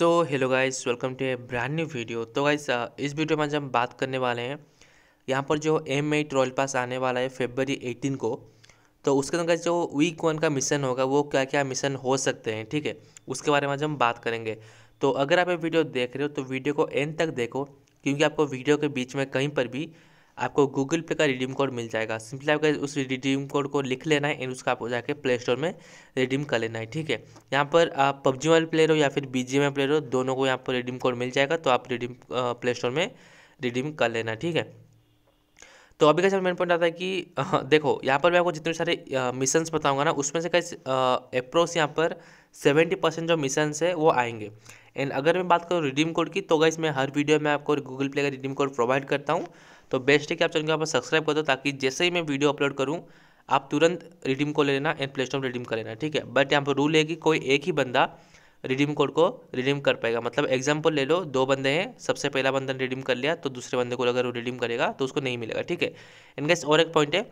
so hello guys welcome to a brand new video तो guys uh, इस वीडियो में आज हम बात करने वाले हैं यहाँ पर जो एम एट रॉयल पास आने वाला है फेबररी एटीन को तो उसके अंदर जो वीक वन का मिशन होगा वो क्या क्या मिशन हो सकते हैं ठीक है उसके बारे में आज हम बात करेंगे तो अगर आप ये वीडियो देख रहे हो तो वीडियो को एंड तक देखो क्योंकि आपको वीडियो के बीच में कहीं पर भी आपको गूगल पे का रिडीम कोड मिल जाएगा सिंपली आपका उस रिडीम कोड को लिख लेना है एंड उसका आपको जाके प्ले स्टोर में रिडीम कर लेना है ठीक है यहाँ पर आप पबजी वाले प्लेयर हो या फिर बी जी प्लेयर हो दोनों को यहाँ पर रिडीम कोड मिल जाएगा तो आप रिडीम प्ले स्टोर में रिडीम कर लेना ठीक है तो अभी कैसे मेन पॉइंट आता है कि देखो यहाँ पर मैं आपको जितने सारे मिशंस बताऊंगा ना उसमें से कैसे अप्रोक्स यहाँ पर सेवेंटी परसेंट जो मिशंस है वो आएंगे एंड अगर मैं बात करूँ रिडीम कोड की तो गाइस मैं हर वीडियो में आपको गूगल प्ले का रिडीम कोड प्रोवाइड करता हूँ तो बेस्ट है कि आप चैनल को यहाँ पर सब्सक्राइब कर दो ताकि जैसे ही मैं वीडियो अपलोड करूँ आप तुरंत रिडीम को ले लेना एंड प्ले स्टोर रिडीम कर लेना ठीक है बट यहाँ पर रूल है कि कोई एक ही बंदा रिडीम कोड को रिडीम कर पाएगा मतलब एग्जाम्पल ले लो दो बंदे हैं सबसे पहला बंदा ने रिडीम कर लिया तो दूसरे बंदे को अगर वो रिडीम करेगा तो उसको नहीं मिलेगा ठीक है इनकेस और एक पॉइंट है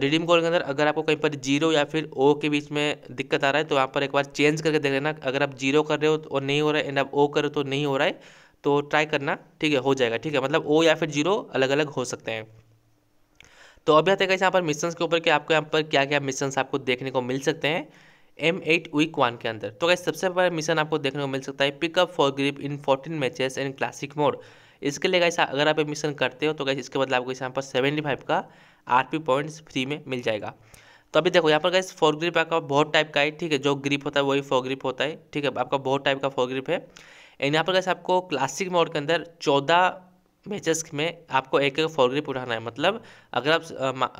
रिडीम कोड के अंदर अगर आपको कहीं पर जीरो या फिर ओ के बीच में दिक्कत आ रहा है तो यहाँ पर एक बार चेंज करके देख लेना अगर आप जीरो कर रहे हो और नहीं हो रहा है एंड आप ओ कर रहे हो तो नहीं हो रहा है तो ट्राई करना ठीक है हो जाएगा ठीक है मतलब ओ या फिर जीरो अलग अलग हो सकते हैं तो अभी आते हैं यहाँ पर मिशन के ऊपर कि आपको यहाँ पर क्या क्या मिशन आपको देखने को मिल सकते हैं एम एट वीक वन के अंदर तो कैसे सबसे पहले मिशन आपको देखने को मिल सकता है pickup four grip in fourteen matches in classic mode इसके लिए कैसे अगर आप ये मिशन करते हो तो कैसे इसके बदले आपको यहाँ पर सेवेंटी फाइव का आर पी पॉइंट्स फ्री में मिल जाएगा तो अभी देखो यहाँ पर कैसे फोर ग्रिप आपका बहुत टाइप का है ठीक है जो ग्रिप होता है वही फोर ग्रिप होता है ठीक है आपका बहुत टाइप का फोर ग्रिप है एंड यहाँ पर कैसे आपको क्लासिक मोड के अंदर चौदह मैचेस में आपको एक एक फॉरग्रिप उठाना है मतलब अगर आप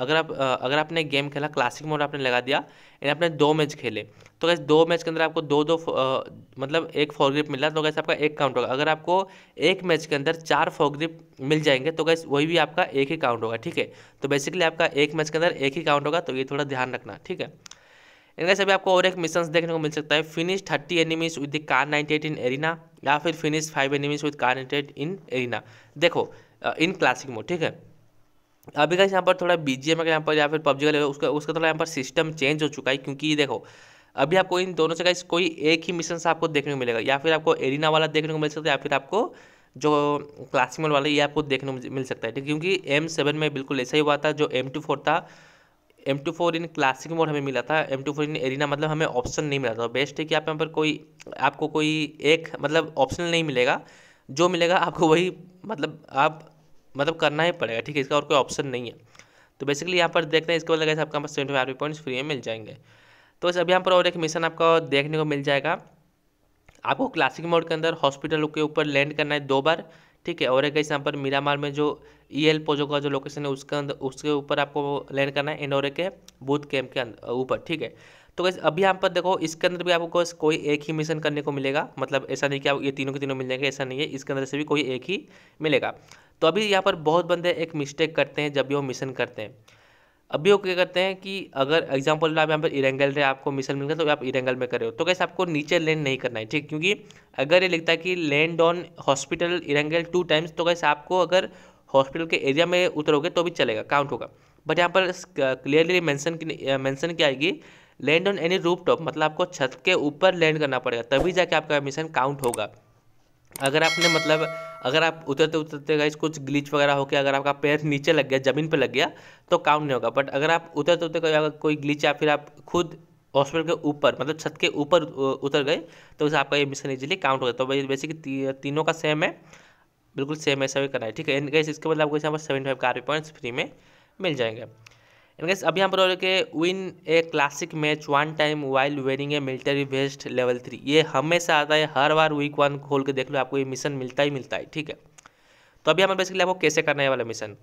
अगर आप अगर आपने गेम खेला क्लासिक मोड आपने लगा दिया एंड आपने दो मैच खेले तो कैसे दो मैच के अंदर आपको दो दो आ, मतलब एक फॉरग्रिप मिला तो कैसे आपका एक काउंट होगा अगर आपको एक मैच के अंदर चार फॉरग्रिप मिल जाएंगे तो कैसे वही भी आपका एक ही काउंट होगा ठीक है तो बेसिकली आपका एक मैच के अंदर एक ही काउंट होगा तो ये थोड़ा ध्यान रखना ठीक है इनका सभी आपको और एक मिशन देखने को मिल सकता है finish thirty enemies with the Kar ninety eight in arena या फिर finish five enemies with Kar ninety eight in arena देखो इन क्लासिक मोड ठीक है अभी का यहाँ पर थोड़ा बी जी एम का यहाँ पर या फिर पबजी का उसका उसका थोड़ा यहाँ पर सिस्टम चेंज हो चुका है क्योंकि देखो अभी आपको इन दोनों से कोई एक ही मिशन आपको देखने को मिलेगा या फिर आपको एरिना वाला देखने को मिल सकता है या फिर आपको जो क्लासिक मोड वाला ये आपको देखने को मिल सकता है ठीक क्योंकि एम सेवन में बिल्कुल ऐसा ही हुआ था जो एम टू फोर था M two four in classic mode हमें मिला था M two four in arena मतलब हमें ऑप्शन नहीं मिला था बेस्ट है कि आप यहाँ पर कोई आपको कोई एक मतलब ऑप्शन नहीं मिलेगा जो मिलेगा आपको वही मतलब आप मतलब करना ही पड़ेगा ठीक है इसका और कोई ऑप्शन नहीं है तो बेसिकली यहाँ पर देखते हैं इसके बाद यहाँ पर सेवेंटी फाइव पॉइंट्स फ्री में मिल जाएंगे तो अब यहाँ पर और एक मिशन आपका देखने को मिल जाएगा आपको क्लासिक मोड के अंदर हॉस्पिटल के ऊपर लैंड करना है दो बार ठीक है और एक यहाँ पर मीरामार में जो ई एल पोजो का जो लोकेशन है उसके अंदर उसके ऊपर आपको लैंड करना है एनोरे के बूथ कैंप के ऊपर ठीक है तो कैसे अभी यहाँ पर देखो इसके अंदर भी आपको कोई एक ही मिशन करने को मिलेगा मतलब ऐसा नहीं कि आप ये तीनों के तीनों मिल जाएंगे ऐसा नहीं है इसके अंदर से भी कोई एक ही मिलेगा तो अभी यहाँ पर बहुत बंदे एक मिस्टेक करते हैं जब भी वो मिशन करते हैं अभी वो क्या करते हैं कि अगर एग्जाम्पल आप यहाँ पर इरेंगल है आपको मिसल मिल गया तो आप इरेंगल में कर रहे हो तो कैसे आपको नीचे लैंड नहीं करना है ठीक क्योंकि अगर ये लिखता है कि land on hospital Erangel two times तो कैसे आपको अगर हॉस्पिटल के एरिया में उतरोगे तो भी चलेगा काउंट होगा बट यहाँ पर क्लियरली मेंशन मैंसन क्या आएगी land on any rooftop मतलब आपको छत के ऊपर लैंड करना पड़ेगा तभी जाके आपका मिशन काउंट होगा अगर आपने मतलब अगर आप उतरते उतरते गए कुछ ग्लिच वगैरह हो गया अगर आपका पैर नीचे लग गया ज़मीन पर लग गया तो काउंट नहीं होगा बट अगर आप उतरते उतरते अगर कोई ग्लिच या फिर आप खुद हॉस्पिटल के ऊपर मतलब छत के ऊपर उतर गए तो उसे आपका ये मिशन इजीली काउंट हो गया तो भाई वैसे कि तीनों का सेम है बिल्कुल सेम ऐसा भी करना है ठीक है एंड गाइस इसके बाद आपको यहाँ पर सेवेंटी फाइव का आर पॉइंट्स फ्री में मिल जाएंगे इनकेस अब यहाँ पर हो के win a classic match one time while wearing a military vest level three ये हमेशा आता है हर बार वीक वन खोल के देख लो आपको ये मिशन मिलता ही मिलता है ठीक है तो अभी हमारे बेसिकली आपको कैसे करना है वाला मिशन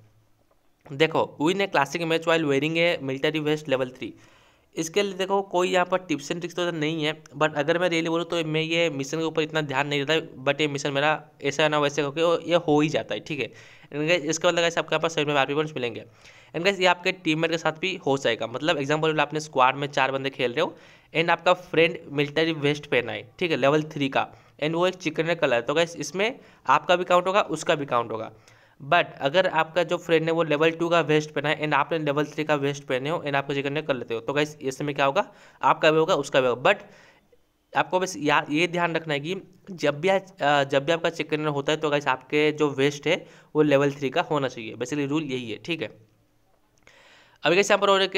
देखो win a classic match while wearing a military vest level three इसके लिए देखो कोई यहाँ पर टिप्स एंड ट्रिक्स तो नहीं है बट अगर मैं रियली बोलूँ तो मैं ये मिशन के ऊपर इतना ध्यान नहीं देता बट ये मिशन मेरा ऐसा ना वैसे हो ये हो ही जाता है ठीक है इसके बाद लगा आपके यहाँ पर सभी में बारहवीं पॉइंट्स मिलेंगे एंड गैस ये आपके टीममेट के साथ भी हो जाएगा मतलब एग्जाम्पल आपने स्क्वाड में चार बंदे खेल रहे हो एंड आपका फ्रेंड मिलिट्री वेस्ट पहना है ठीक है लेवल थ्री का एंड वो एक चिकन कलर है तो गैस इसमें आपका भी काउंट होगा उसका भी काउंट होगा बट अगर आपका जो फ्रेंड है वो लेवल टू का वेस्ट पहना है एंड आपने लेवल थ्री का वेस्ट पहने हो एंड आपको चिकन कर लेते हो तो गैस इसमें क्या होगा आपका भी होगा उसका भी होगा बट आपको बस या ये ध्यान रखना है कि जब भी जब भी आपका चिकन होता है तो गैस आपके जो वेस्ट है वो लेवल थ्री का होना चाहिए बेसिकली रूल यही है ठीक है अभी कैसे यहाँ पर हो रहा है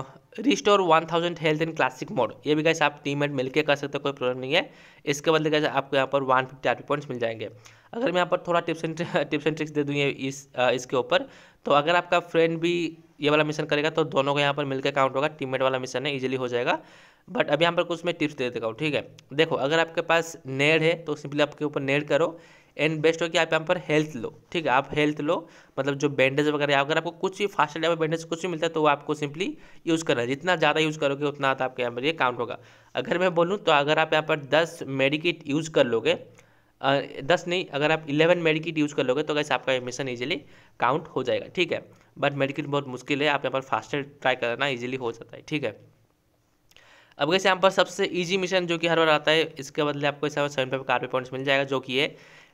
कि restore one thousand health in classic mode ये भी कैसे आप टीम मेट मिलकर कर सकते हो कोई प्रॉब्लम नहीं है इसके बदले कैसे आपको यहाँ पर वन फिफ्टी आर पॉइंट्स मिल जाएंगे अगर मैं यहाँ पर थोड़ा tips and tips and tricks दे दूँ ये इस आ, इसके ऊपर तो अगर आपका फ्रेंड भी ये वाला मिशन करेगा तो दोनों को यहाँ पर मिलकर काउंट होगा टीममेट वाला मिशन है ईजिली हो जाएगा बट अभी यहाँ पर कुछ मैं टिप्स दे देता हूँ ठीक है देखो अगर आपके पास नेड है तो सिंपली आपके ऊपर नेड करो एंड बेस्ट हो कि आप यहाँ पर हेल्थ लो ठीक है आप हेल्थ लो मतलब जो बैंडेज वगैरह अगर आपको कुछ भी फास्ट लेवल बैंडेज कुछ भी मिलता है तो वो आपको सिंपली यूज़ करना है जितना ज़्यादा यूज़ करोगे उतना तो आपके यहाँ पर ये काउंट होगा अगर मैं बोलूँ तो अगर आप यहाँ पर दस मेडिकेट यूज़ कर लोगे दस नहीं अगर आप इलेवन मेडिकेट यूज़ कर लोगे तो कैसे आपका एडमिशन ईजिली काउंट हो जाएगा ठीक है बट मेडिकेट बहुत मुश्किल है आप यहाँ पर फास्टर ट्राई करना ईजिली हो जाता है ठीक है अब कैसे यहाँ पर सबसे ईजी मिशन जो कि हर बार आता है इसके बदले आपको इस सेवन फाइव कार्बे पॉइंट्स मिल जाएगा जो कि है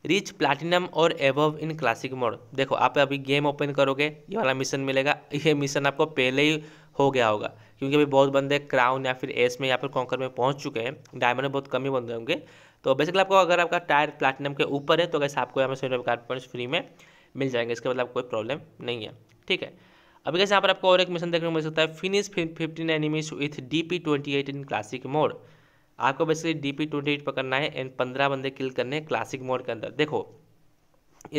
रिच प्लाटिनम और एबव इन क्लासिक मोड देखो आप अभी गेम ओपन करोगे ये वाला मिशन मिलेगा ये मिशन आपको पहले ही हो गया होगा क्योंकि अभी बहुत बंदे क्राउन या फिर एस में या फिर कॉन्कर में पहुंच चुके हैं डायमंड बहुत कम ही बंदे होंगे तो बेसिकली आपको अगर आपका टायर प्लाटिनम के ऊपर है तो कैसे आपको यहाँ पर सौ कार्ड पॉइंट्स फ्री में मिल जाएंगे इसके मतलब कोई प्रॉब्लम नहीं है ठीक है अभी कैसे यहाँ पर आपको और एक मिशन देखने को मिल सकता है finish fifteen enemies with D P twenty eight in classic mode आपको basically D P twenty eight पकड़ना है एंड पंद्रह बंदे किल करने हैं क्लासिक मोड के अंदर देखो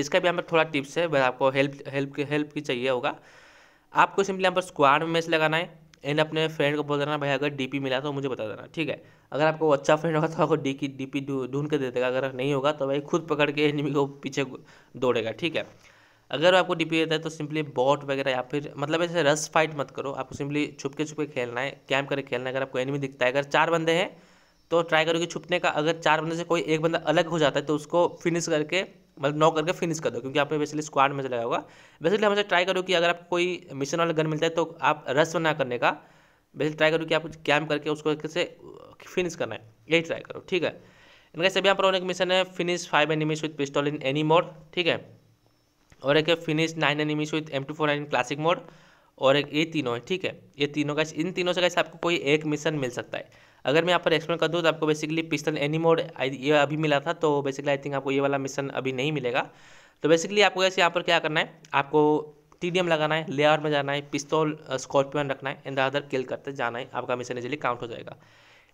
इसका भी यहाँ पर थोड़ा टिप्स है भाई आपको हेल्प हेल्प की हेल्प की चाहिए होगा आपको सिंपली यहाँ पर स्क्वाड में मैच लगाना है एंड अपने फ्रेंड को बोल देना भाई अगर डीपी मिला तो मुझे बता देना ठीक है अगर आपको अच्छा फ्रेंड होगा तो आपको डी की पी ढूंढ के दे देगा अगर नहीं होगा तो भाई खुद पकड़ के एनिमी को पीछे दौड़ेगा ठीक है अगर आपको डीपी देता है तो सिंपली बॉट वगैरह या फिर मतलब ऐसे रस फाइट मत करो आपको सिंपली छुपके छुपके खेलना है कैम्प करके खेलना है अगर आपको एनिमी दिखता है अगर चार बंदे हैं तो ट्राई करोगे छुपने का अगर चार बंदे से कोई एक बंदा अलग हो जाता है तो उसको फिनिश करके मतलब नॉक करके फिनिश कर दो क्योंकि आप बेसिकली स्क्वाड में चला होगा बेसिकली हमसे ट्राई करो कि अगर आपको कोई मिशन वाला गन मिलता है तो आप रस ना करने का बेसिकली ट्राई करो कि आप कैम्प करके उसको कैसे फिनिश करना है यही ट्राई करो ठीक है इनका सभी यहाँ पर होने का मिशन है finish five enemies with pistol in any mode ठीक है और एक है finish nine enemies with M two four nine classic mode और एक ये तीनों है ठीक है ये तीनों का इन तीनों से कैसे आपको कोई एक मिशन मिल सकता है अगर मैं यहाँ पर एक्सप्लेन कर दूँ तो आपको बेसिकली पिस्टल एनी मोड ये अभी मिला था तो बेसिकली आई थिंक आपको ये वाला मिशन अभी नहीं मिलेगा तो बेसिकली आपको कैसे यहाँ पर क्या करना है आपको टी लगाना है लेआर में जाना है पिस्तौल स्कॉर्पियन रखना है एंड अदर किल करते जाना है आपका मिशन इजिली काउंट हो जाएगा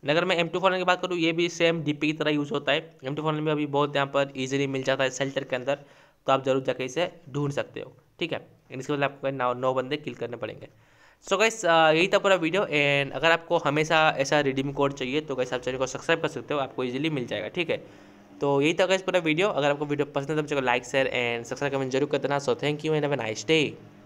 अगर मैं एम टू की बात करूँ ये भी सेम डी की तरह यूज़ होता है एम टू में अभी बहुत यहाँ पर ईजिली मिल जाता है सेल्टर के अंदर तो आप जरूर जाके इसे ढूंढ सकते हो ठीक है एंड इसके बदले आपको नौ नौ बंदे किल करने पड़ेंगे सो so गैस uh, यही था पूरा वीडियो एंड अगर आपको हमेशा ऐसा रिडीम कोड चाहिए तो गैस आप चैनल को सब्सक्राइब कर सकते हो आपको इजीली मिल जाएगा ठीक है तो यही था गैस पूरा वीडियो अगर आपको वीडियो पसंद है तो चलो like share and subscribe comment जरूर कर देना so thank you and have a nice day